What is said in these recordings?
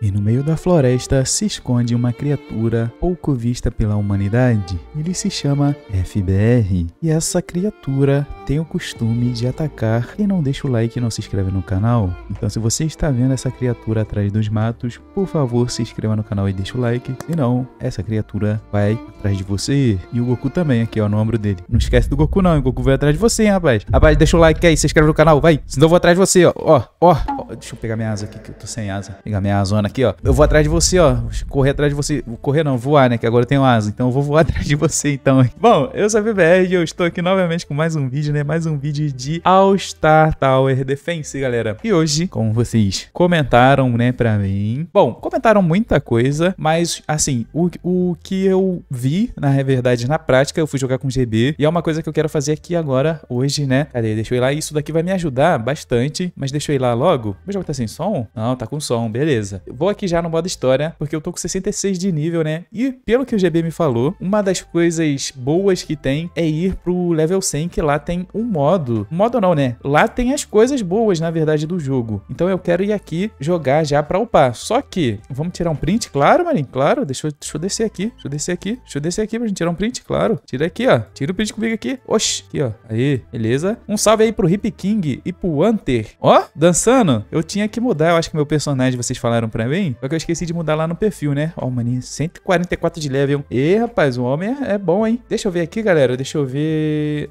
E no meio da floresta se esconde uma criatura pouco vista pela humanidade. Ele se chama FBR. E essa criatura tem o costume de atacar quem não deixa o like e não se inscreve no canal. Então, se você está vendo essa criatura atrás dos matos, por favor, se inscreva no canal e deixa o like. Senão, essa criatura vai atrás de você. E o Goku também, aqui ó, no ombro dele. Não esquece do Goku, não. O Goku vai atrás de você, hein, rapaz. Rapaz, deixa o like aí, se inscreve no canal, vai. Senão eu vou atrás de você, ó. Ó, ó. Deixa eu pegar minha asa aqui, que eu tô sem asa. Pegar minha asona voando aqui, ó. Eu vou atrás de você, ó. Correr atrás de você. Correr não, voar, né? Que agora eu tenho asa. Então eu vou voar atrás de você, então. Bom, eu sou a BBR e eu estou aqui novamente com mais um vídeo, né? Mais um vídeo de All Star Tower Defense, galera. E hoje, como vocês comentaram, né, pra mim... Bom, comentaram muita coisa, mas, assim, o, o que eu vi, na verdade, na prática, eu fui jogar com GB. E é uma coisa que eu quero fazer aqui agora, hoje, né? Cadê? Deixa eu ir lá. Isso daqui vai me ajudar bastante, mas deixa eu ir lá logo. Meu jogo tá sem som? Não, tá com som, beleza vou aqui já no modo história, porque eu tô com 66 de nível, né? E pelo que o GB me falou, uma das coisas boas que tem é ir pro level 100, que lá tem um modo. Modo não, né? Lá tem as coisas boas, na verdade, do jogo. Então eu quero ir aqui jogar já pra upar. Só que, vamos tirar um print? Claro, Marinho, claro. Deixa eu, deixa eu descer aqui, deixa eu descer aqui, deixa eu descer aqui pra gente tirar um print, claro. Tira aqui, ó. Tira o print comigo aqui. Oxi, aqui, ó. Aí, beleza. Um salve aí pro Hip King e pro Hunter. Ó, dançando. Eu tinha que mudar, eu acho que meu personagem, vocês falaram pra é bem Só é que eu esqueci de mudar lá no perfil, né? Ó, oh, maninho, 144 de level. E rapaz, o homem é, é bom, hein? Deixa eu ver aqui, galera. Deixa eu ver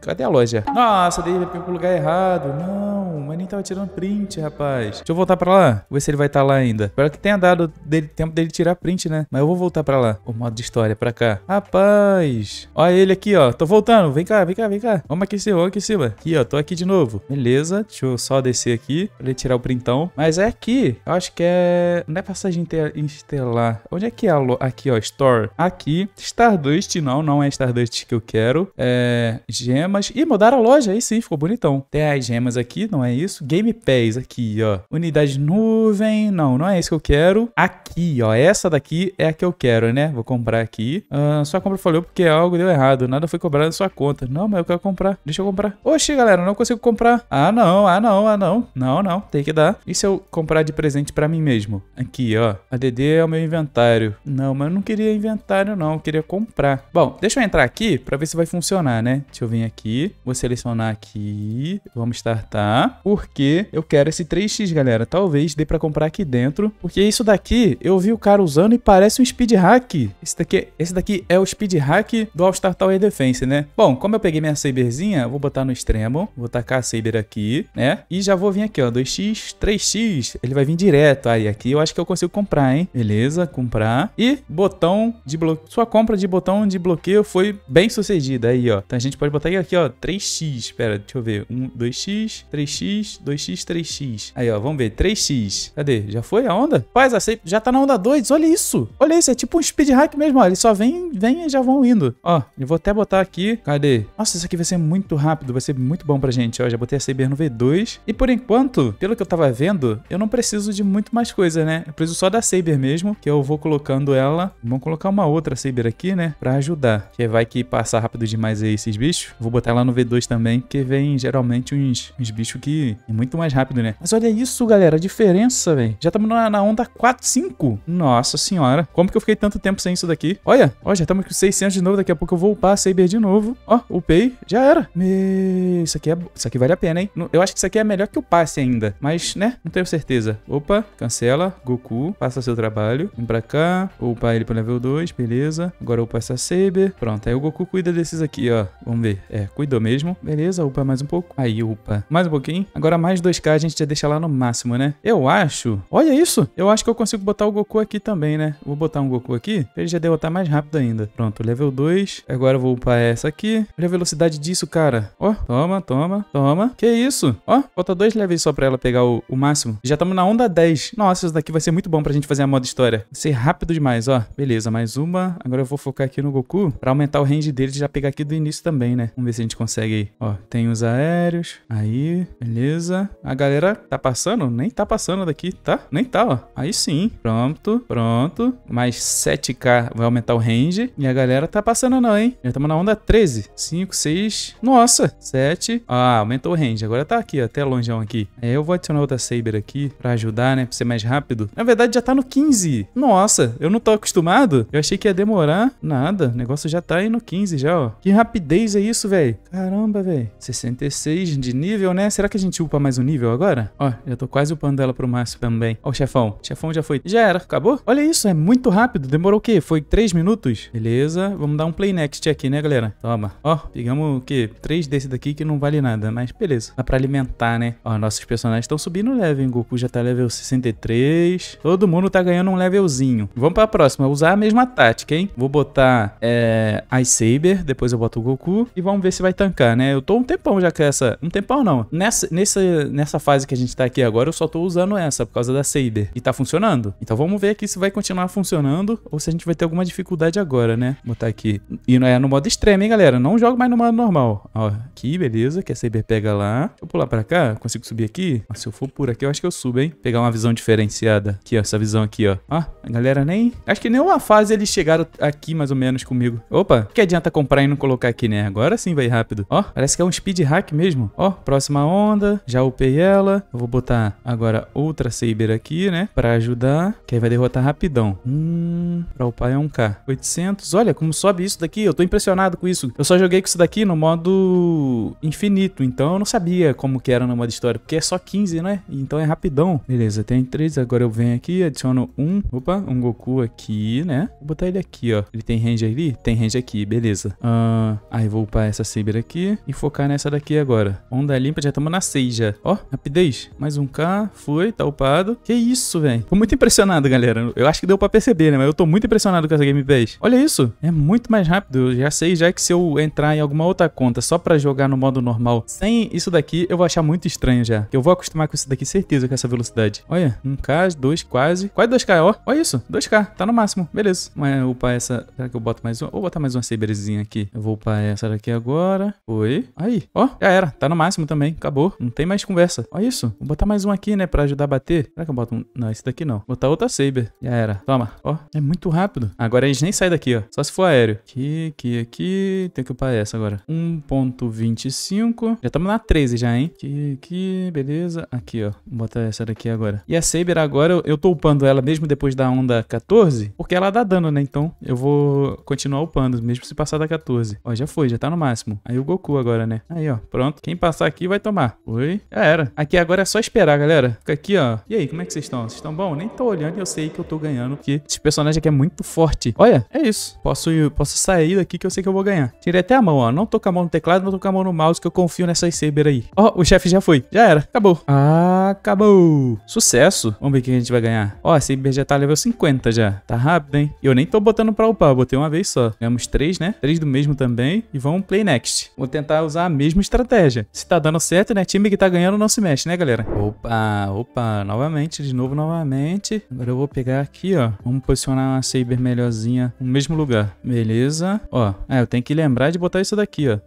cadê a loja? Nossa, dei pro lugar errado. Não, mas nem tava tirando print, rapaz. Deixa eu voltar pra lá. Ver se ele vai estar tá lá ainda. Espero que tenha dado dele, tempo dele tirar print, né? Mas eu vou voltar pra lá. O modo de história, pra cá. Rapaz. Olha ele aqui, ó. Tô voltando. Vem cá, vem cá, vem cá. Vamos aqui em cima, vamos aqui em cima. Aqui, ó. Tô aqui de novo. Beleza. Deixa eu só descer aqui. Pra ele tirar o printão. Mas é aqui. Eu acho que é... Não é passagem estelar. Onde é que é a lo... Aqui, ó. Store. Aqui. Stardust. Não, não é Stardust que eu quero. É gemas. E mudaram a loja, aí sim, ficou bonitão. Tem as gemas aqui, não é isso. Game Pass aqui, ó. Unidade nuvem, não, não é isso que eu quero. Aqui, ó, essa daqui é a que eu quero, né? Vou comprar aqui. Ah, sua compra falhou porque algo deu errado. Nada foi cobrado da sua conta. Não, mas eu quero comprar. Deixa eu comprar. Oxi, galera, não consigo comprar. Ah, não, ah, não, ah, não. Não, não, tem que dar. E se eu comprar de presente pra mim mesmo? Aqui, ó. ADD é o meu inventário. Não, mas eu não queria inventário, não. Eu queria comprar. Bom, deixa eu entrar aqui pra ver se vai funcionar, né? Deixa eu vir aqui, vou selecionar aqui, vamos startar, porque eu quero esse 3x, galera. Talvez dê pra comprar aqui dentro, porque isso daqui eu vi o cara usando e parece um speed hack. Esse daqui, esse daqui é o speed hack do All Star Tower Defense, né? Bom, como eu peguei minha saberzinha, vou botar no extremo, vou tacar a saber aqui, né? E já vou vir aqui, ó, 2x, 3x, ele vai vir direto. Aí aqui eu acho que eu consigo comprar, hein? Beleza, comprar. E botão de bloqueio, sua compra de botão de bloqueio foi bem sucedida aí, ó. Então a gente gente pode botar aqui, ó, 3x. espera deixa eu ver. 1, 2x, 3x, 2x, 3x. Aí, ó, vamos ver. 3x. Cadê? Já foi a onda? Faz, aceito. Já tá na onda 2. Olha isso. Olha isso. É tipo um speed hack mesmo, ó. Eles só vem vem e já vão indo. Ó, eu vou até botar aqui. Cadê? Nossa, isso aqui vai ser muito rápido. Vai ser muito bom pra gente, ó. Já botei a Saber no V2. E por enquanto, pelo que eu tava vendo, eu não preciso de muito mais coisa, né? Eu preciso só da Saber mesmo, que eu vou colocando ela. Vamos colocar uma outra Saber aqui, né? Pra ajudar. Que vai que passar rápido demais aí esses bichos. Vou botar lá no V2 também, porque vem geralmente uns, uns bichos que é muito mais rápido, né? Mas olha isso, galera, a diferença, velho. Já estamos na, na, onda 4, 5. Nossa senhora. Como que eu fiquei tanto tempo sem isso daqui? Olha, ó, já estamos com 600 de novo. Daqui a pouco eu vou upar a Saber de novo. Ó, upei. Já era. Me... Isso aqui é... Isso aqui vale a pena, hein? Eu acho que isso aqui é melhor que o passe ainda. Mas, né? Não tenho certeza. Opa, cancela. Goku, passa seu trabalho. Vem pra cá. Upar ele pro level 2, beleza. Agora upar essa Saber. Pronto, aí o Goku cuida desses aqui, ó. Vamos ver. É, cuidou mesmo. Beleza, upa mais um pouco. Aí, upa. Mais um pouquinho. Agora mais 2k a gente já deixa lá no máximo, né? Eu acho... Olha isso! Eu acho que eu consigo botar o Goku aqui também, né? Vou botar um Goku aqui pra ele já derrotar mais rápido ainda. Pronto, level 2. Agora eu vou upar essa aqui. Olha a velocidade disso, cara. Ó, toma, toma, toma. Que isso? Ó, falta dois levels só pra ela pegar o, o máximo. Já estamos na onda 10. Nossa, isso daqui vai ser muito bom pra gente fazer a moda história. Vai ser rápido demais, ó. Beleza, mais uma. Agora eu vou focar aqui no Goku pra aumentar o range dele e já pegar aqui do início também também, né? Vamos ver se a gente consegue aí. Ó, tem os aéreos. Aí, beleza. A galera tá passando? Nem tá passando daqui, tá? Nem tá, ó. Aí sim. Pronto, pronto. Mais 7k vai aumentar o range. E a galera tá passando não, hein? Já estamos na onda 13. 5, 6... Nossa! 7. Ah, aumentou o range. Agora tá aqui, ó. Até longeão aqui. É, eu vou adicionar outra Saber aqui pra ajudar, né? Pra ser mais rápido. Na verdade, já tá no 15. Nossa, eu não tô acostumado. Eu achei que ia demorar. Nada. O negócio já tá aí no 15 já, ó. Que rapidez 66 é isso, velho? Caramba, velho. 66 de nível, né? Será que a gente upa mais um nível agora? Ó, já tô quase upando ela pro máximo também. Ó o chefão. O chefão já foi. Já era. Acabou? Olha isso, é muito rápido. Demorou o quê? Foi 3 minutos? Beleza. Vamos dar um play next aqui, né, galera? Toma. Ó, pegamos o quê? 3 desse daqui que não vale nada, mas beleza. Dá pra alimentar, né? Ó, nossos personagens estão subindo level, hein? Goku já tá level 63. Todo mundo tá ganhando um levelzinho. Vamos pra próxima. Usar a mesma tática, hein? Vou botar, é... Ice Saber. Depois eu boto o Goku jogo e vamos ver se vai tancar, né? Eu tô um tempão já com essa... Um tempão não. Nessa, nessa, nessa fase que a gente tá aqui agora, eu só tô usando essa por causa da Saber. E tá funcionando. Então vamos ver aqui se vai continuar funcionando ou se a gente vai ter alguma dificuldade agora, né? Vou botar aqui. E não é no modo extremo, hein, galera? Não jogo mais no modo normal. Ó, aqui, beleza. Que a Saber pega lá. Deixa eu pular pra cá. Consigo subir aqui? Ó, se eu for por aqui, eu acho que eu subo, hein? Pegar uma visão diferenciada. Aqui, ó. Essa visão aqui, ó. Ó, a galera nem... Acho que nenhuma fase eles chegaram aqui mais ou menos comigo. Opa, que adianta comprar e não colocar aqui, né? É, agora sim vai rápido. Ó, parece que é um speed hack mesmo. Ó, próxima onda. Já upei ela. Eu vou botar agora outra Saber aqui, né? Pra ajudar. Que aí vai derrotar rapidão. Hum... Pra upar é 1k. 800. Olha como sobe isso daqui. Eu tô impressionado com isso. Eu só joguei com isso daqui no modo infinito. Então eu não sabia como que era no modo história. Porque é só 15, né? Então é rapidão. Beleza, tem 3. Agora eu venho aqui, adiciono um. Opa, um Goku aqui, né? Vou botar ele aqui, ó. Ele tem range ali? Tem range aqui, beleza. Uh, aí vou upar essa saber aqui e focar nessa daqui agora. Onda limpa, já estamos na 6 já. Ó, rapidez. Mais um K, foi, tá upado. Que isso, velho. Tô muito impressionado, galera. Eu acho que deu pra perceber, né? Mas eu tô muito impressionado com essa Game Pass. Olha isso. É muito mais rápido. Eu já sei já que se eu entrar em alguma outra conta só pra jogar no modo normal sem isso daqui, eu vou achar muito estranho já. Eu vou acostumar com isso daqui, certeza, com essa velocidade. Olha, 1K, 2 quase. Quase 2K, ó. Olha isso. 2K. Tá no máximo. Beleza. Mas é, upar essa... Será que eu boto mais uma? Vou botar mais uma saberzinha aqui. Eu vou upar essa essa aqui agora. Foi. Aí. Ó, já era. Tá no máximo também. Acabou. Não tem mais conversa. olha isso. Vou botar mais um aqui, né? Pra ajudar a bater. Será que eu boto um? Não, esse daqui não. Vou botar outra Saber. Já era. Toma. Ó. É muito rápido. Agora a gente nem sai daqui, ó. Só se for aéreo. Aqui, aqui, aqui. Tem que upar essa agora. 1.25. Já estamos na 13 já, hein? Aqui, aqui. Beleza. Aqui, ó. Vou botar essa daqui agora. E a Saber agora, eu, eu tô upando ela mesmo depois da onda 14. Porque ela dá dano, né? Então eu vou continuar upando, mesmo se passar da 14. Ó, já foi já tá no máximo. Aí o Goku agora, né? Aí, ó, pronto. Quem passar aqui vai tomar. Oi? Já era. Aqui agora é só esperar, galera. Fica aqui, ó. E aí, como é que vocês estão? Vocês estão bom? Nem tô olhando e eu sei que eu tô ganhando, porque esse personagem aqui é muito forte. Olha, é isso. Posso, posso sair daqui que eu sei que eu vou ganhar. Tirei até a mão, ó. Não tô com a mão no teclado, não tô com a mão no mouse, que eu confio nessas saber aí. Ó, o chefe já foi. Já era. Acabou. Ah, acabou. Sucesso. Vamos ver o que a gente vai ganhar. Ó, a saber já tá level 50 já. Tá rápido, hein? E eu nem tô botando pra upar, botei uma vez só. Ganhamos três, né? Três do mesmo também. E vamos play next. Vou tentar usar a mesma estratégia. Se tá dando certo, né? Time que tá ganhando não se mexe, né, galera? Opa, opa, novamente, de novo, novamente. Agora eu vou pegar aqui, ó. Vamos posicionar uma Saber melhorzinha no mesmo lugar. Beleza. Ó, é, eu tenho que lembrar de botar isso daqui, ó.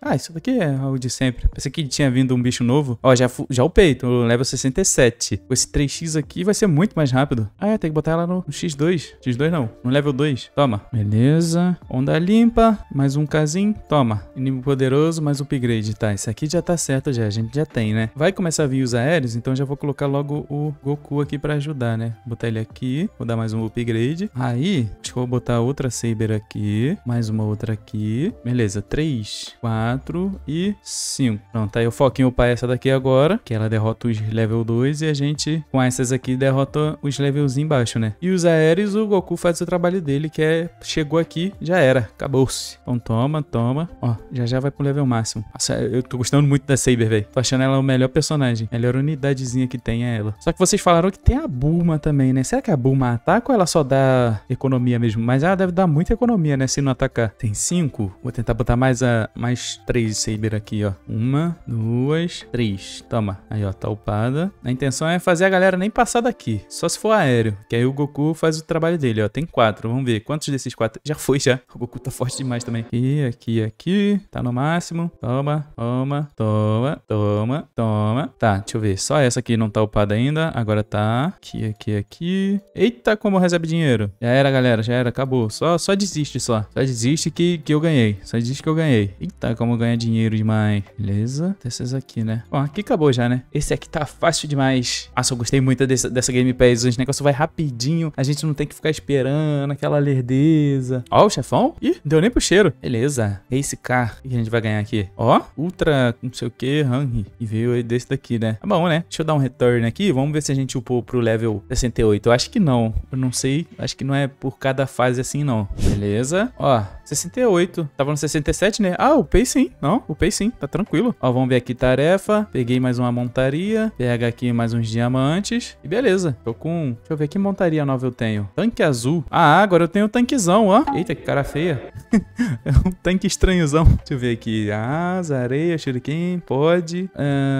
Ah, isso daqui é o de sempre. Pensei que tinha vindo um bicho novo. Ó, já, já peito. tô level 67. Com esse 3x aqui vai ser muito mais rápido. Ah, é, tem que botar ela no, no x2. X2 não, no level 2. Toma. Beleza. Onda limpa. Mais mais um casinho. Toma, inimigo poderoso, mais upgrade. Tá, esse aqui já tá certo já, a gente já tem, né? Vai começar a vir os aéreos, então já vou colocar logo o Goku aqui pra ajudar, né? botar ele aqui, vou dar mais um upgrade. Aí, acho que vou botar outra Saber aqui, mais uma outra aqui. Beleza, três, quatro e cinco. Pronto, aí o foquinho para essa daqui agora, que ela derrota os level 2 e a gente, com essas aqui, derrota os levels embaixo, né? E os aéreos, o Goku faz o trabalho dele, que é, chegou aqui, já era, acabou-se. Então toma, toma. Ó, já já vai pro level máximo. Nossa, ah, eu tô gostando muito da Saber, velho. Tô achando ela o melhor personagem. Melhor unidadezinha que tem é ela. Só que vocês falaram que tem a Bulma também, né? Será que a Bulma ataca ou ela só dá economia mesmo? Mas ela deve dar muita economia, né? Se não atacar. Tem cinco. Vou tentar botar mais a mais três Saber aqui, ó. Uma, duas, três. Toma. Aí, ó, tá upada. A intenção é fazer a galera nem passar daqui. Só se for aéreo. Que aí o Goku faz o trabalho dele, ó. Tem quatro. Vamos ver. Quantos desses quatro? Já foi, já. O Goku tá forte demais também. Aqui, aqui, aqui. Tá no máximo. Toma, toma, toma, toma, toma. Tá, deixa eu ver. Só essa aqui não tá upada ainda. Agora tá. Aqui, aqui, aqui. Eita, como recebe dinheiro. Já era, galera. Já era. Acabou. Só, só desiste só. Só desiste que, que eu ganhei. Só desiste que eu ganhei. Eita, como ganha dinheiro demais. Beleza. Essas aqui, né? Bom, aqui acabou já, né? Esse aqui tá fácil demais. Ah, só gostei muito dessa, dessa gameplay. Os negócios vai rapidinho. A gente não tem que ficar esperando aquela lerdeza. Ó, o chefão. Ih, deu nem pro cheiro. Beleza. Race Car. O que a gente vai ganhar aqui? Ó, Ultra não sei o que, Hang. E veio desse daqui, né? Tá bom, né? Deixa eu dar um return aqui. Vamos ver se a gente upou pro level 68. Eu acho que não. Eu não sei. Acho que não é por cada fase assim, não. Beleza. Ó, 68. Tava no 67, né? Ah, upei sim. Não, upei sim. Tá tranquilo. Ó, vamos ver aqui tarefa. Peguei mais uma montaria. Pega aqui mais uns diamantes. E beleza. Tô com... Deixa eu ver que montaria nova eu tenho. Tanque azul. Ah, agora eu tenho o tanquezão, ó. Eita, que cara feia. É um tanque estranhozão. Deixa eu ver aqui. Asa, areia, shuriken, pode. Uh,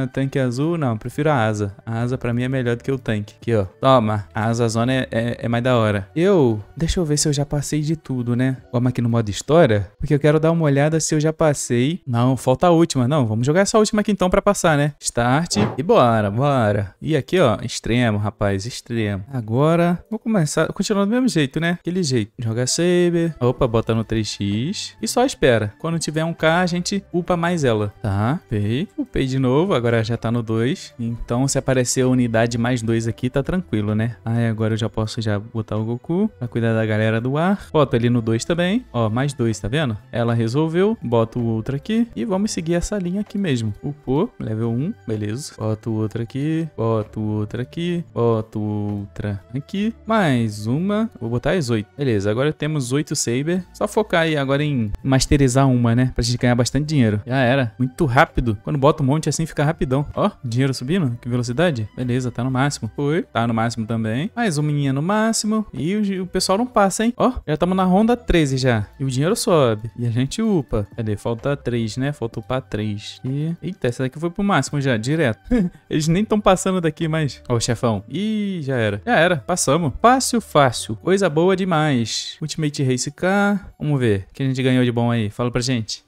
ah, tanque azul, não. Prefiro a asa. A asa pra mim é melhor do que o tanque. Aqui, ó. Toma. A asa zona é, é, é mais da hora. Eu... Deixa eu ver se eu já passei de tudo, né? Vamos aqui no modo história. Porque eu quero dar uma olhada se eu já passei. Não, falta a última. Não, vamos jogar essa última aqui então pra passar, né? Start. E bora, bora. E aqui, ó. Extremo, rapaz. Extremo. Agora, vou começar... Continuando do mesmo jeito, né? Aquele jeito. Jogar saber. Opa, bota no 3x e só espera. Quando tiver um k a gente upa mais ela. Tá, upei. Upei de novo, agora já tá no 2. Então, se aparecer a unidade mais 2 aqui, tá tranquilo, né? Aí, agora eu já posso já botar o Goku pra cuidar da galera do ar. Boto ele no 2 também. Ó, mais 2, tá vendo? Ela resolveu. Boto o outro aqui e vamos seguir essa linha aqui mesmo. Upou, level 1, beleza. Boto outra aqui, boto outra aqui, boto outra aqui. Mais uma. Vou botar as 8. Beleza, agora temos 8 Saber. Só focar aí agora em masterizar uma, né? Pra gente ganhar bastante dinheiro. Já era. Muito rápido. Quando bota um monte assim, fica rapidão. Ó, dinheiro subindo. Que velocidade. Beleza, tá no máximo. Foi. Tá no máximo também. Mais um menino no máximo. E o, o pessoal não passa, hein? Ó, já estamos na ronda 13 já. E o dinheiro sobe. E a gente upa. Cadê? Falta 3, né? Falta upar 3. E... Eita, essa daqui foi pro máximo já, direto. Eles nem estão passando daqui mais. Ó, o chefão. Ih, já era. Já era. Passamos. Fácil, fácil. Coisa boa demais. Ultimate Race K. Vamos ver. Que a gente ganha ganhou de bom aí? Fala pra gente.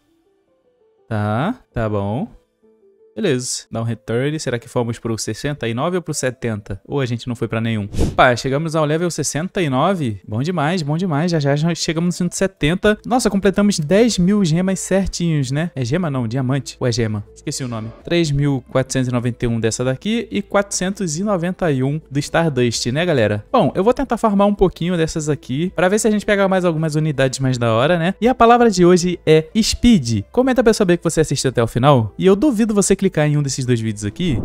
Tá, tá bom. Beleza, dá um return. Será que fomos pro 69 ou pro 70? Ou a gente não foi pra nenhum? Opa, chegamos ao level 69. Bom demais, bom demais. Já já, já chegamos no 170. Nossa, completamos 10 mil gemas certinhos, né? É gema não, diamante. Ou é gema? Esqueci o nome. 3.491 dessa daqui e 491 do Stardust, né, galera? Bom, eu vou tentar farmar um pouquinho dessas aqui pra ver se a gente pega mais algumas unidades mais da hora, né? E a palavra de hoje é speed. Comenta pra eu saber que você assistiu até o final. E eu duvido você que clicar em um desses dois vídeos aqui